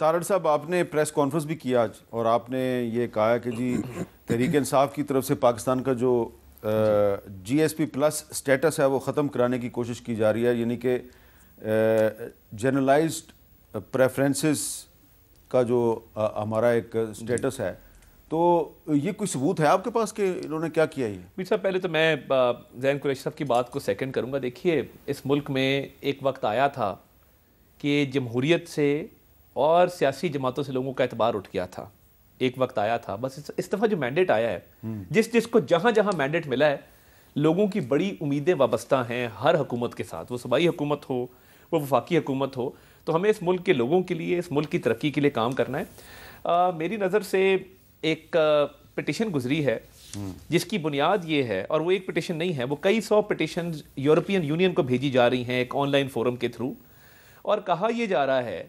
तारड़ साहब आपने press conference भी किया आज और आपने ये कहा कि जी तहरीक इंसाफ की तरफ से पाकिस्तान का जो G S P plus status है वो ख़त्म कराने की कोशिश की जा रही है यानी कि जनरलाइज प्रेफरेंसेस का जो आ, हमारा एक स्टेटस है तो ये कोई सबूत है आपके पास कि इन्होंने क्या किया ये मीर साहब पहले तो मैं जैन कुरेश साहब की बात को सेकेंड करूँगा देखिए इस मुल्क में एक वक्त आया था कि जमहूरीत से और सियासी जमातों से लोगों का एतबार उठ गया था एक वक्त आया था बस इस, दफ़ा जो मैंडेट आया है हम्म। जिस जिसको जहाँ जहाँ मैंडेट मिला है लोगों की बड़ी उम्मीदें वाबस्ता हैं हर हकूमत के साथ वो सूबाई हुकूमत हो वो वफाकी हुकूमत हो तो हमें इस मुल्क के लोगों के लिए इस मुल्क की तरक्की के लिए काम करना है आ, मेरी नज़र से एक पटिशन गुजरी है हम्म। जिसकी बुनियाद ये है और वो एक पटिशन नहीं है वो कई सौ पटिशन यूरोपियन यूनियन को भेजी जा रही हैं एक ऑनलाइन फोरम के थ्रू और कहा यह जा रहा है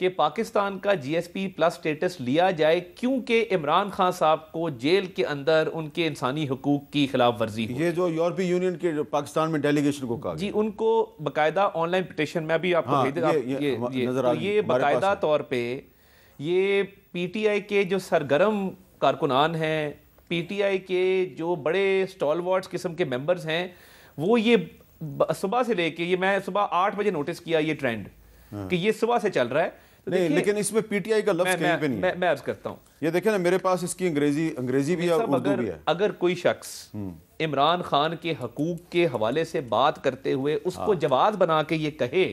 कि पाकिस्तान का जीएसपी प्लस स्टेटस लिया जाए क्योंकि इमरान खान साहब को जेल के अंदर उनके इंसानी हकूक की खिलाफ वर्जी ये जो यूरोपीय यूनियन के पाकिस्तान में डेलीगेशन को कहा जी उनको बाकायदा ऑनलाइन पिटिशन में अभी आपको हाँ, ये, आप, ये, ये, ये, तो ये बाकायदा तौर पर ये पी टी आई के जो सरगर्म कारकुनान हैं पी टी आई के जो बड़े स्टॉल किस्म के मेम्बर्स हैं वो ये सुबह से लेके ये मैं सुबह आठ बजे नोटिस किया ये ट्रेंड हाँ। कि ये सुबह से चल रहा है तो नहीं लेकिन इसमें पीटीआई का लफ्ज कहीं पे नहीं मैं, मैं अर्ज करता हूँ ये देखें ना मेरे पास इसकी अंग्रेजी अंग्रेजी भी है उर्दू भी है अगर कोई शख्स हम्म। इमरान खान के हकूक के हवाले से बात करते हुए उसको हाँ। जवाब बना के ये कहे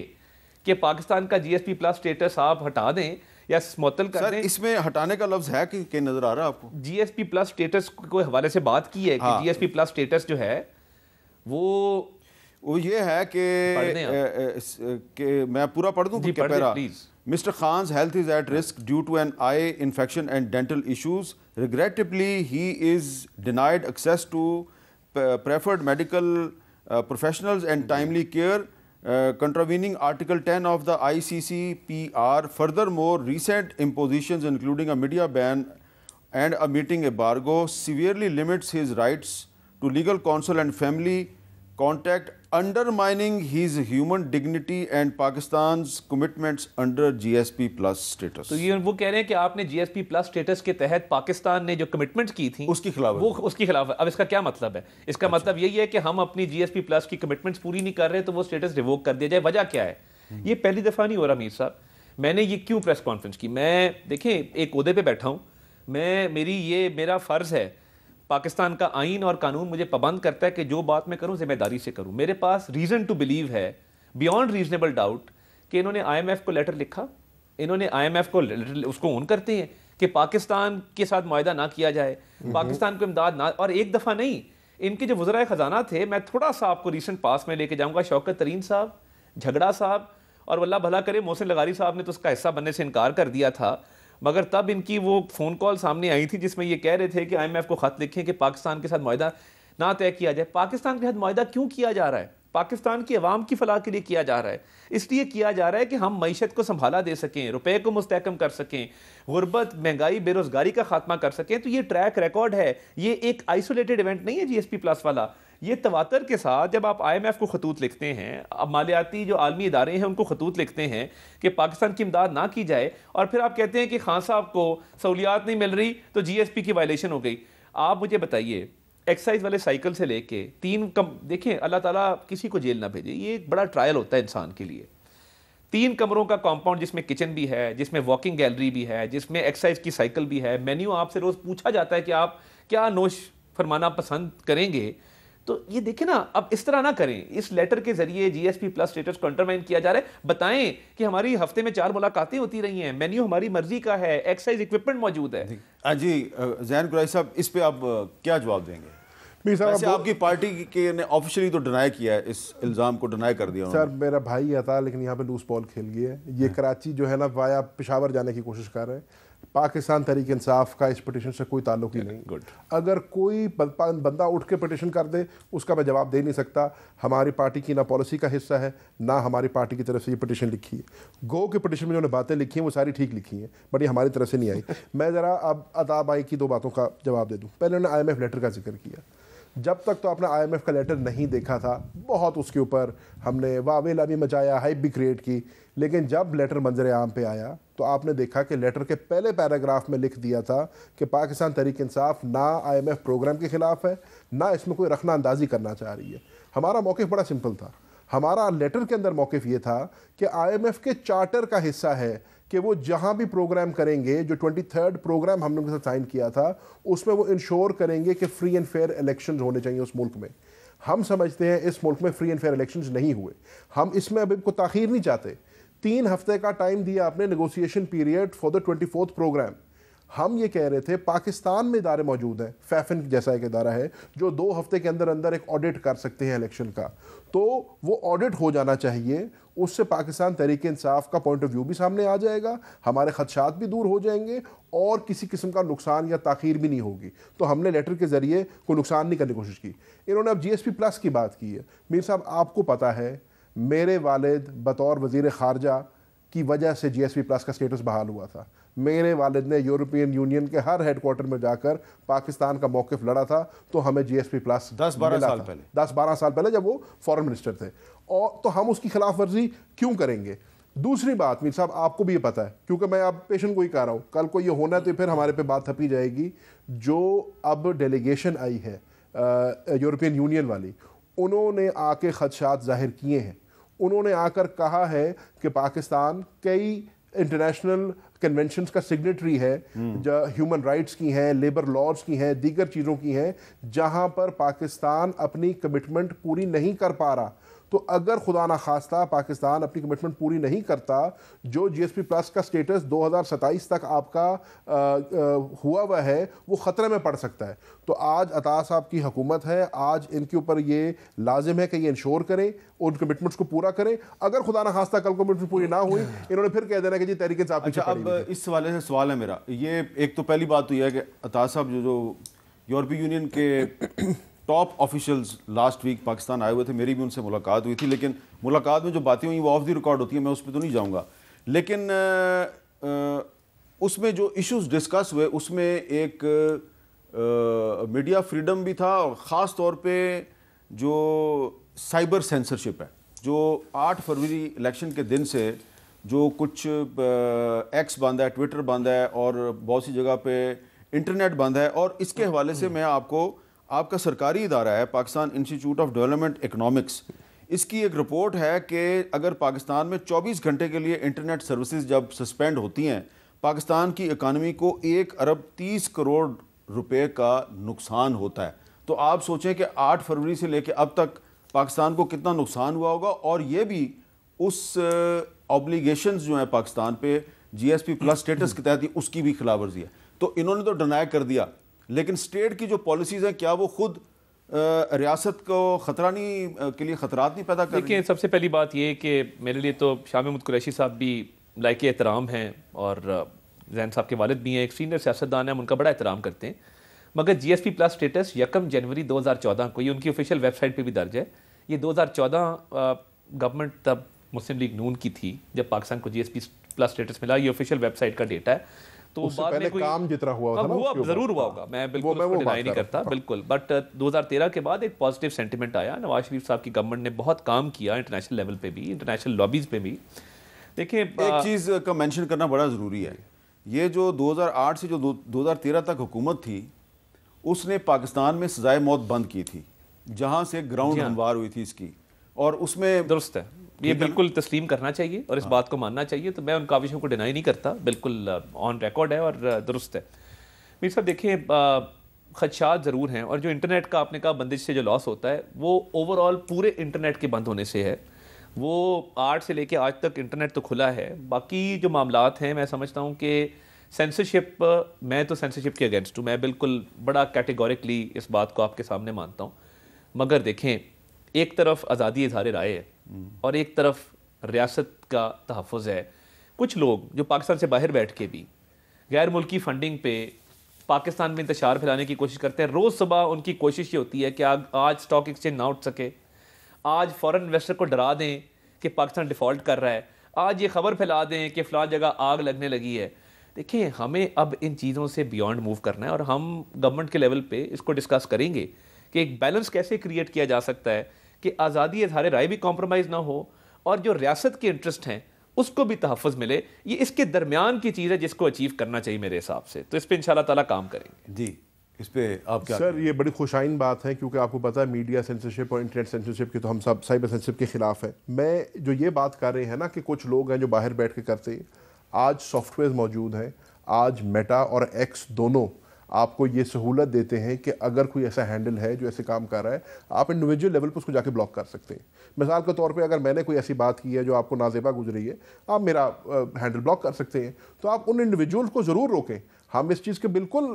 कि पाकिस्तान का जीएसपी प्लस स्टेटस आप हटा दें या मुतल कर दें इसमें हटाने का लफ्ज है कि, कि नजर आ रहा है आपको जीएसपी प्लस स्टेटस के हवाले से बात की है कि जीएसपी प्लस स्टेटस जो है वो वो ये है कि मैं पूरा पढ़ दूँ please mister Khan health is at risk due to an eye infection and dental issues regrettably he is denied access to preferred medical professionals and timely care contravening article ten of the I C C P R furthermore recent imposition including a media ban and a meeting embargo severely limits his rights to legal counsel and family contact undermining his human dignity and Pakistan's commitments under GSP plus status. तो ये वो कह रहे हैं कि आपने GSP plus status के तहत पाकिस्तान ने जो कमिटमेंट की थी उसके खिलाफ वो उसके खिलाफ है अब इसका क्या मतलब है इसका अच्छा। मतलब यही है कि हम अपनी पी प्लस की कमिटमेंट्स पूरी नहीं कर रहे तो वो स्टेटस रिवोक कर दिया जाए वजह क्या है हम्म। ये पहली दफ़ा नहीं हो रहा मीर साहब मैंने ये क्यों प्रेस कॉन्फ्रेंस की मैं देखें एक उदे पर बैठा हूँ मैं मेरी ये मेरा फ़र्ज़ है पाकिस्तान का आइन और कानून मुझे पाबंद करता है कि जो बात मैं करूँ जिम्मेदारी से करूँ मेरे पास रीज़न टू बिलीव है बियॉन्ड रीजनेबल डाउट कि इन्होंने आईएमएफ को लेटर लिखा इन्होंने आईएमएफ को उसको ऑन करते हैं कि पाकिस्तान के साथ माहा ना किया जाए पाकिस्तान को इमदाद ना और एक दफ़ा नहीं इनके जो वजरा ख़जाना थे मैं थोड़ा सा आपको रिसेंट पास में लेके जाऊँगा शौकत तरीन साहब झगड़ा साहब और वल्ला भला करे मोहसिन लगारी साहब ने तो उसका हिस्सा बनने से इनकार कर दिया था मगर तब इनकी वो फ़ोन कॉल सामने आई थी जिसमें ये कह रहे थे कि आई को ख़त लिखें कि पाकिस्तान के साथ माहा ना तय किया जाए पाकिस्तान के साथ माहा क्यों किया जा रहा है पाकिस्तान की आवाम की फलाह के लिए किया जा रहा है इसलिए किया जा रहा है कि हम मीशत को संभाला दे सकें रुपए को मुस्तकम कर सकें गुर्बत महंगाई बेरोज़गारी का खात्मा कर सकें तो ये ट्रैक रिकॉर्ड है ये एक आइसोलेटेड इवेंट नहीं है जी एस पी प्लस वाला ये तवातर के साथ जब आप आई एम एफ़ को खतूत लिखते हैं अब मालियाती जो आलमी इदारे हैं उनको खतूत लिखते हैं कि पाकिस्तान की इमदाद ना की जाए और फिर आप कहते हैं कि खान साहब को सहूलियात नहीं मिल रही तो जी एस पी की वायलेशन हो गई आप मुझे बताइए एक्सरसाइज वाले साइकिल से लेके तीन कम देखें अल्लाह ताला किसी को जेल ना भेजे ये एक बड़ा ट्रायल होता है इंसान के लिए तीन कमरों का कॉम्पाउंड जिसमें किचन भी है जिसमें वॉकिंग गैलरी भी है जिसमें एक्सरसाइज की साइकिल भी है मेन्यू आपसे रोज़ पूछा जाता है कि आप क्या नोश फरमाना पसंद करेंगे तो ये देखिए ना अब इस तरह ना करें इस लेटर के जरिए जीएसपी प्लस स्टेटस को अंडरमाइन किया जा रहा है बताएं कि हमारी हफ्ते में चार मुलाकातें होती रही हैं मेन्यू हमारी मर्जी का है एक्साइज इक्विपमेंट मौजूद है जी हाँ जैन कुराई साहब इस पर आप क्या जवाब देंगे सर आपकी पार्टी के ने ऑफिशियली तो डिनाई किया है इस इल्ज़ाम को डिनाई कर दिया सर मेरा भाई आता लेकिन यहाँ पे लूज बॉल खेल गई है ये हाँ। कराची जो है ना वाया पिशावर जाने की कोशिश कर रहे हैं पाकिस्तान तरीक इंसाफ का इस पटिशन से कोई ताल्लुक ही नहीं गुड अगर कोई बंदा उठ के पटिशन कर दे उसका मैं जवाब दे नहीं सकता हमारी पार्टी की ना पॉलिसी का हिस्सा है ना हमारी पार्टी की तरफ से ये पटिशन लिखी है गो के पटिशन में जो बातें लिखी हैं वो सारी ठीक लिखी हैं बट ये हमारी तरफ से नहीं आई मैं ज़रा अब अदाब आई की दो बातों का जवाब दे दूँ पहले उन्होंने आई लेटर का जिक्र किया जब तक तो आपने आईएमएफ का लेटर नहीं देखा था बहुत उसके ऊपर हमने वावेला भी मचाया हाइप भी क्रिएट की लेकिन जब लेटर मंजर आम पे आया तो आपने देखा कि लेटर के पहले पैराग्राफ में लिख दिया था कि पाकिस्तान तहरीक इंसाफ ना आईएमएफ प्रोग्राम के ख़िलाफ़ है ना इसमें कोई रखना अंदाजी करना चाह रही है हमारा मौक़ बड़ा सिंपल था हमारा लेटर के अंदर मौक़ ये था कि आई के चार्टर का हिस्सा है कि वो जहाँ भी प्रोग्राम करेंगे जो ट्वेंटी थर्ड प्रोग्राम हमने उनके साथ साइन किया था उसमें वो इंश्योर करेंगे कि फ्री एंड फेयर इलेक्शन होने चाहिए उस मुल्क में हम समझते हैं इस मुल्क में फ्री एंड फेयर इलेक्शन नहीं हुए हम इसमें अभी को ताखिर नहीं चाहते तीन हफ्ते का टाइम दिया आपने negotiation period for the twenty fourth program हम ये कह रहे थे पाकिस्तान में इदारे मौजूद हैं फैफिन जैसा एक इदारा है जो दो हफ्ते के अंदर अंदर एक ऑडिट कर सकते हैं इलेक्शन का तो वो ऑडिट हो जाना चाहिए उससे पाकिस्तान तहरीक इंसाफ का पॉइंट ऑफ व्यू भी सामने आ जाएगा हमारे खदशात भी दूर हो जाएंगे और किसी किस्म का नुकसान या तखीर भी नहीं होगी तो हमने लेटर के ज़रिए कोई नुकसान नहीं करने की कोशिश की इन्होंने अब जी प्लस की बात की है मीर साहब आपको पता है मेरे वालद बतौर वज़ी ख़ारजा की वजह से जी प्लस का स्टेटस बहाल हुआ था मेरे वालिद ने यूरोपियन यूनियन के हर हेडक्वार्टर में जाकर पाकिस्तान का मौकफ लड़ा था तो हमें जीएसपी प्लस दस बारह साल पहले दस बारह साल पहले जब वो फॉरेन मिनिस्टर थे और तो हम उसकी खिलाफ वर्जी क्यों करेंगे दूसरी बात मीर साहब आपको भी ये पता है क्योंकि मैं आप पेशेंट को ही कह रहा हूँ कल को ये होना तो फिर हमारे पे बात थपी जाएगी जो अब डेलीगेशन आई है यूरोपियन यूनियन वाली उन्होंने आके खदशात जाहिर किए हैं उन्होंने आकर कहा है कि पाकिस्तान कई इंटरनेशनल कन्वेंशन का सिग्नेटरी है hmm. जहाँ ह्यूमन राइट्स की हैं लेबर लॉज की हैं दीगर चीज़ों की हैं जहाँ पर पाकिस्तान अपनी कमिटमेंट पूरी नहीं कर पा रहा तो अगर खुदा ना खास्ता पाकिस्तान अपनी कमिटमेंट पूरी नहीं करता जो जीएसपी प्लस का स्टेटस दो तक आपका आ, आ, हुआ हुआ है वो ख़तरे में पड़ सकता है तो आज अता साहब की हुकूमत है आज इनके ऊपर ये लाजिम है कि ये इंश्योर करें उन कमिटमेंट्स को पूरा करें अगर खुदा ना खास्ता कल कमिटमेंट पूरी ना हुई इन्होंने फिर कह देना कि जी से आप अच्छा अब इस सवाले से सवाल है मेरा ये एक तो पहली बात तो यह है कि अता साहब जो जो यूरोपीय यूनियन के top officials last week Pakistan आए हुए थे मेरी भी उनसे मुलाकात हुई थी लेकिन मुलाकात में जो बातें हुई वो ऑफ द रिकॉर्ड होती हैं मैं उस पर तो नहीं जाऊँगा लेकिन उसमें जो इश्यूज डिस्कस हुए उसमें एक मीडिया फ्रीडम भी था और ख़ास तौर पर जो साइबर सेंसरशिप है जो आठ फरवरी इलेक्शन के दिन से जो कुछ एक्स बंद है ट्विटर बंद है और बहुत सी जगह पे इंटरनेट बंद है और इसके हवाले से मैं आपको आपका सरकारी इदारा है Pakistan institute of development economics इसकी एक रिपोर्ट है कि अगर पाकिस्तान में 24 घंटे के लिए इंटरनेट सर्विसेज जब सस्पेंड होती हैं पाकिस्तान की इकानमी को एक अरब तीस करोड़ रुपए का नुकसान होता है तो आप सोचें कि 8 फरवरी से लेकर अब तक पाकिस्तान को कितना नुकसान हुआ होगा और ये भी उस ऑब्लिगेशन जो हैं पाकिस्तान पे जीएसपी प्लस स्टेटस के तहत उसकी भी खिलाफ वर्जी है तो इन्होंने तो डिनाई कर दिया लेकिन स्टेट की जो पॉलिसीज़ हैं क्या वो खुद रियासत को ख़तरा नहीं के लिए ख़तरात नहीं पैदा कर देखिए सबसे पहली बात यह कि मेरे लिए तो शाह महमूद कुरैशी साहब भी लायक एहतराम हैं और जैन साहब के वालद भी हैं एक सीनियर सियासतदान हैं हम उनका बड़ा एहतराम करते हैं मगर G S P plus status यकम जनवरी दो हज़ार चौदह को ये उनकी ऑफिशियल वेबसाइट पर भी दर्ज है ये दो हज़ार चौदह गवर्नमेंट तब मुस्लिम लीग नून की थी जब पाकिस्तान को G S P plus status मिला ये ऑफिशियल वेबसाइट का डेटा है तो बाद में कोई काम जितना हुआ था हुआ हाँ, जरूर हुआ होगा मैं बिल्कुल मैं डिनाई नहीं करता बिल्कुल बट 2013 uh, के बाद एक पॉजिटिव सेंटिमेंट आया नवाज शरीफ साहब की गवर्नमेंट ने बहुत काम किया इंटरनेशनल लेवल पे भी इंटरनेशनल लॉबीज पे भी देखिए एक uh, चीज़ का मेंशन करना बड़ा ज़रूरी है ये जो 2008 से जो 2013 तक हुकूमत थी उसने पाकिस्तान में सजाए मौत बंद की थी जहाँ से ग्राउंड हमवार हुई थी इसकी और उसमें दुरुस्त है ये बिल्कुल तस्लीम करना चाहिए और इस हाँ। बात को मानना चाहिए तो मैं उन काविशों को डिनाई नहीं करता बिल्कुल ऑन uh, रिकॉर्ड है और uh, दुरुस्त है मीर साहब देखें uh, खदशात ज़रूर हैं और जो इंटरनेट का आपने कहा बंदिश से जो लॉस होता है वो ओवरऑल पूरे इंटरनेट के बंद होने से है वो आठ से लेके आज तक इंटरनेट तो खुला है बाकी जो मामला हैं मैं समझता हूँ कि सेंसरशिप मैं तो सेंसरशिप के अगेंस्ट हूँ मैं बिल्कुल बड़ा कैटेगोरिकली इस बात को आपके सामने मानता हूँ मगर देखें एक तरफ आज़ादी इजहार राय है और एक तरफ रियासत का तहफ़ है कुछ लोग जो पाकिस्तान से बाहर बैठ के भी गैर मुल्की फंडिंग पे पाकिस्तान में इंतशार फैलाने की कोशिश करते हैं रोज़ सुबह उनकी कोशिश ये होती है कि आग आज स्टॉक एक्सचेंज ना उठ सके आज फॉरेन इन्वेस्टर को डरा दें कि पाकिस्तान डिफ़ॉल्ट कर रहा है आज ये खबर फैला दें कि फ़लाँ जगह आग लगने लगी है देखिए हमें अब इन चीज़ों से बियॉन्ड मूव करना है और हम गवर्नमेंट के लेवल पे इसको डिस्कस करेंगे कि एक बैलेंस कैसे क्रिएट किया जा सकता है कि आज़ादी इजहार राय भी कॉम्प्रोमाइज़ ना हो और जो रियासत के इंटरेस्ट हैं उसको भी तहफ़ मिले ये इसके दरमियान की चीज़ है जिसको अचीव करना चाहिए मेरे हिसाब से तो इस पर इन ताला काम करेंगे जी इस पर आप क्या सर ये बड़ी खुशाइन बात है क्योंकि आपको पता है मीडिया सेंसरशिप और इंटरनेट सेंसरशिप की तो हम सब साइबर सेंसरशिप के ख़िलाफ़ है मैं जो ये बात कर रहे हैं ना कि कुछ लोग हैं जो बाहर बैठ के करते हैं आज सॉफ्टवेयर मौजूद हैं आज मेटा और एक्स दोनों आपको ये सहूलत देते हैं कि अगर कोई ऐसा हैंडल है जो ऐसे काम कर रहा है आप इंडिविजुअल लेवल पर उसको जाके ब्लॉक कर सकते हैं मिसाल के तौर पे अगर मैंने कोई ऐसी बात की है जो आपको नाजेबा गुजरी है आप मेरा हैंडल ब्लॉक कर सकते हैं तो आप उन इंडिविजुअल को ज़रूर रोकें हम इस चीज़ के बिल्कुल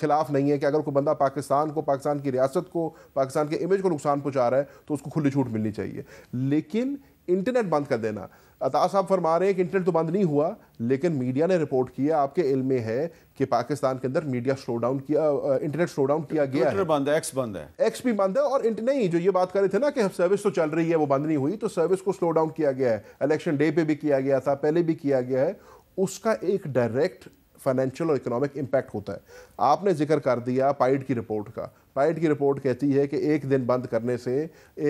ख़िलाफ़ नहीं है कि अगर कोई बंदा पाकिस्तान को पाकिस्तान की रियासत को पाकिस्तान के इमेज को नुकसान पहुँचा रहा है तो उसको खुली छूट मिलनी चाहिए लेकिन इंटरनेट बंद कर देना अताश साहब फरमा रहे हैं कि इंटरनेट तो बंद नहीं हुआ लेकिन मीडिया ने रिपोर्ट किया आपके इल में है कि पाकिस्तान के अंदर मीडिया स्लो डाउन किया इंटरनेट स्लो डाउन किया गया है बंद है एक्स बंद है एक्स भी बंद है और इंटरनेट नहीं जो ये बात कर रहे थे ना कि सर्विस तो चल रही है वो बंद नहीं हुई तो सर्विस को स्लो डाउन किया गया है इलेक्शन डे पर भी किया गया था पहले भी किया गया है उसका एक डायरेक्ट फाइनेंशियल और इकोनॉमिक इम्पैक्ट होता है आपने जिक्र कर दिया पाइड की रिपोर्ट का पाइड की रिपोर्ट कहती है कि एक दिन बंद करने से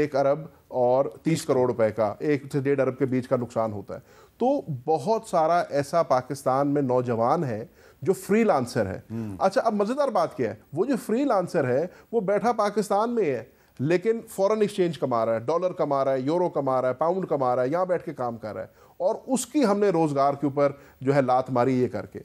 एक अरब और तीस करोड़ रुपए का एक से डेढ़ अरब के बीच का नुकसान होता है तो बहुत सारा ऐसा पाकिस्तान में नौजवान है जो फ्री लांसर है हम्म। अच्छा अब मज़ेदार बात क्या है वो जो फ्री लांसर है वो बैठा पाकिस्तान में है लेकिन फॉरेन एक्सचेंज कमा रहा है डॉलर कमा रहा है यूरो कमा रहा है पाउंड कमा रहा है यहाँ बैठ के काम कर रहा है और उसकी हमने रोज़गार के ऊपर जो है लात मारी ये करके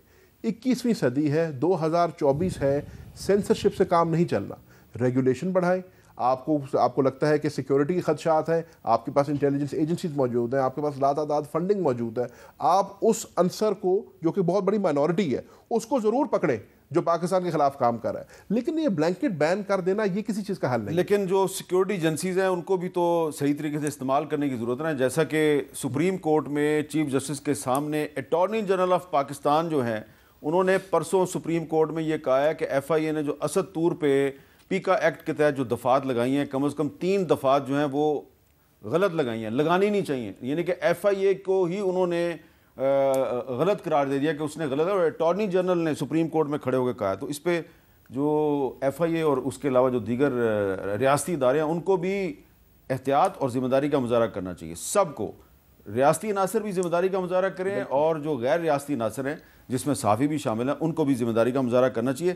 इक्कीसवीं सदी है 2024 है सेंसरशिप से काम नहीं चलना रेगुलेशन बढ़ाएं आपको आपको लगता है कि सिक्योरिटी के खदशात हैं आपके पास इंटेलिजेंस एजेंसीज मौजूद हैं आपके पास लातादाद फंडिंग मौजूद है आप उस अंसर को जो कि बहुत बड़ी माइनॉरिटी है उसको ज़रूर पकड़ें जो पाकिस्तान के खिलाफ काम कर रहा है लेकिन ये ब्लैंकेट बैन कर देना ये किसी चीज़ का हल नहीं लेकिन जो सिक्योरिटी एजेंसीज हैं उनको भी तो सही तरीके से इस्तेमाल करने की ज़रूरत है जैसा कि सुप्रीम कोर्ट में चीफ जस्टिस के सामने अटॉर्नी जनरल ऑफ पाकिस्तान जो हैं उन्होंने परसों सुप्रीम कोर्ट में ये कहा है कि एफ आई ए ने जो असद तूर पे पीका एक्ट के तहत जो दफ़ात लगाई हैं कम अज़ कम तीन दफ़ात जो हैं वो गलत लगाई हैं लगानी नहीं चाहिए यानी कि एफ आई ए को ही उन्होंने गलत करार दे दिया कि उसने गलत और अटॉर्नी जनरल ने सुप्रीम कोर्ट में खड़े होकर कहा तो इस पर जो एफ आई ए और उसके अलावा जो दीगर रियाती इदारे हैं उनको भी एहतियात और ज़िम्मेदारी का मुजाह करना चाहिए सबको रियासती नासर भी ज़िम्मेदारी का मुजाह करें और जो गैर रियासती अनासर हैं जिसमें साफ़ी भी शामिल हैं उनको भी जिम्मेदारी का मुजाह करना चाहिए